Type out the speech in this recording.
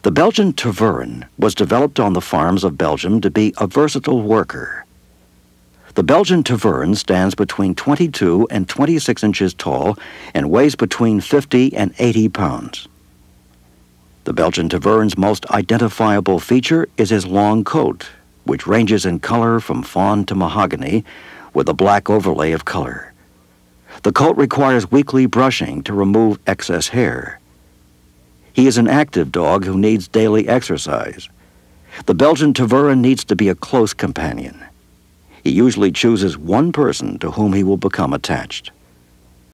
The Belgian Tervuren was developed on the farms of Belgium to be a versatile worker. The Belgian Tervuren stands between 22 and 26 inches tall and weighs between 50 and 80 pounds. The Belgian Tervuren's most identifiable feature is his long coat, which ranges in color from fawn to mahogany with a black overlay of color. The coat requires weekly brushing to remove excess hair. He is an active dog who needs daily exercise. The Belgian Tervuren needs to be a close companion. He usually chooses one person to whom he will become attached.